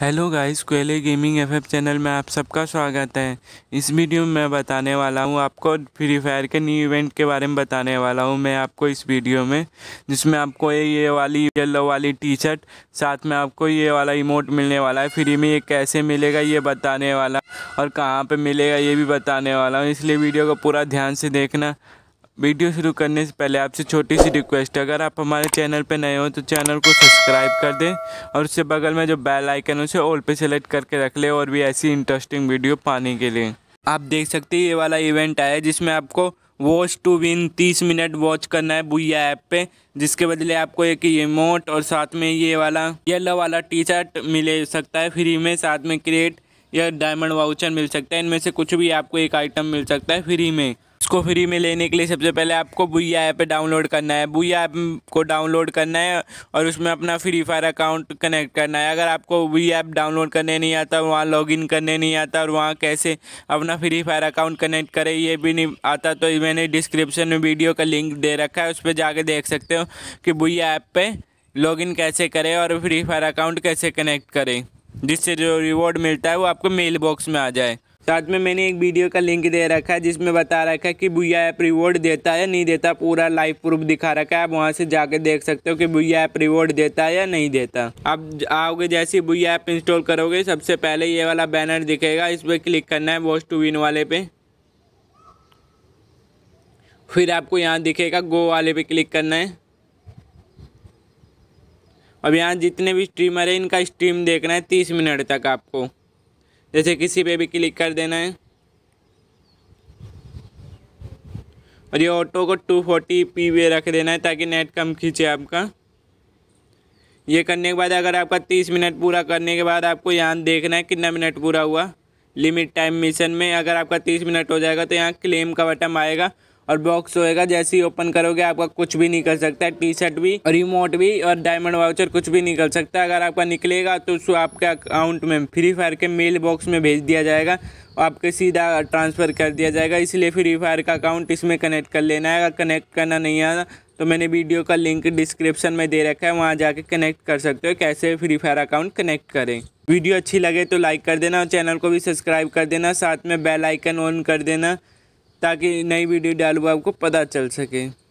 hello guys कोयले gaming F channel में आप सबका स्वागत है इस वीडियो में मैं बताने वाला हूँ आपको फ्री फायर के न्यू इवेंट के बारे में बताने वाला हूँ मैं आपको इस वीडियो में जिसमें आपको ये वाली येलो वाली टी शर्ट साथ में आपको ये वाला इमोट मिलने वाला है फ्री में ये कैसे मिलेगा ये बताने वाला और कहाँ पर मिलेगा ये भी बताने वाला हूँ इसलिए वीडियो को पूरा ध्यान से देखना वीडियो शुरू करने से पहले आपसे छोटी सी रिक्वेस्ट है अगर आप हमारे चैनल पर नए हो तो चैनल को सब्सक्राइब कर दें और उससे बगल में जो बेल आइकन है उसे ऑल पे सेलेक्ट करके रख लें और भी ऐसी इंटरेस्टिंग वीडियो पाने के लिए आप देख सकते हैं ये वाला इवेंट आया जिसमें आपको वॉच टू विन तीस मिनट वॉच करना है बुया ऐप पे जिसके बदले आपको एक इमोट और साथ में ये वाला येलो वाला टी शर्ट मिल सकता है फ्री में साथ में क्रिएट या डायमंड वाउचर मिल सकता है इनमें से कुछ भी आपको एक आइटम मिल सकता है फ्री में को फ्री में लेने के लिए सबसे पहले आपको बुया ऐप डाउनलोड करना है बुया ऐप को डाउनलोड करना है और उसमें अपना फ्री फायर अकाउंट कनेक्ट करना है अगर आपको बुई ऐप डाउनलोड करने नहीं आता वहाँ इन करने नहीं आता और वहाँ कैसे अपना फ्री फायर अकाउंट कनेक्ट करें ये भी नहीं आता तो मैंने डिस्क्रिप्शन में वीडियो का लिंक दे रखा है उस पर जाके देख सकते हो कि बुया ऐप पर लॉगिन कैसे करें और फ्री फायर अकाउंट कैसे कनेक्ट करें जिससे जो रिवॉर्ड मिलता है वो आपको मेल बॉक्स में आ जाए साथ में मैंने एक वीडियो का लिंक दे रखा है जिसमें बता रखा है कि भूया ऐप रिवॉर्ड देता है या नहीं देता पूरा लाइव प्रूफ दिखा रखा है आप वहाँ से जाके देख सकते हो कि भूया ऐप रिवॉर्ड देता है या नहीं देता आप आओगे जैसे भूया ऐप इंस्टॉल करोगे सबसे पहले ये वाला बैनर दिखेगा इस पर क्लिक करना है वॉश टू विन वाले पे फिर आपको यहाँ दिखेगा गो वाले पे क्लिक करना है अब यहाँ जितने भी स्ट्रीमर है इनका स्ट्रीम देखना है तीस मिनट तक आपको जैसे किसी पे भी क्लिक कर देना है और ये ऑटो को 240 फोर्टी पी वे रख देना है ताकि नेट कम खींचे आपका ये करने के बाद अगर आपका 30 मिनट पूरा करने के बाद आपको यहाँ देखना है कितना मिनट पूरा हुआ लिमिट टाइम मिशन में अगर आपका 30 मिनट हो जाएगा तो यहाँ क्लेम का बटन आएगा और बॉक्स होएगा जैसे ही ओपन करोगे आपका कुछ भी निकल सकता है टी शर्ट भी रिमोट भी और डायमंड वाउचर कुछ भी निकल सकता है अगर आपका निकलेगा तो उसको आपके अकाउंट में फ्री फायर के मेल बॉक्स में भेज दिया जाएगा और आपके सीधा ट्रांसफ़र कर दिया जाएगा इसलिए फ्री फायर का अकाउंट इसमें कनेक्ट कर लेना है अगर कनेक्ट करना नहीं आना तो मैंने वीडियो का लिंक डिस्क्रिप्शन में दे रखा है वहाँ जाके कनेक्ट कर सकते हो कैसे फ्री फायर अकाउंट कनेक्ट करें वीडियो अच्छी लगे तो लाइक कर देना और चैनल को भी सब्सक्राइब कर देना साथ में बेल आइकन ऑन कर देना ताकि नई वीडियो डालू आपको पता चल सके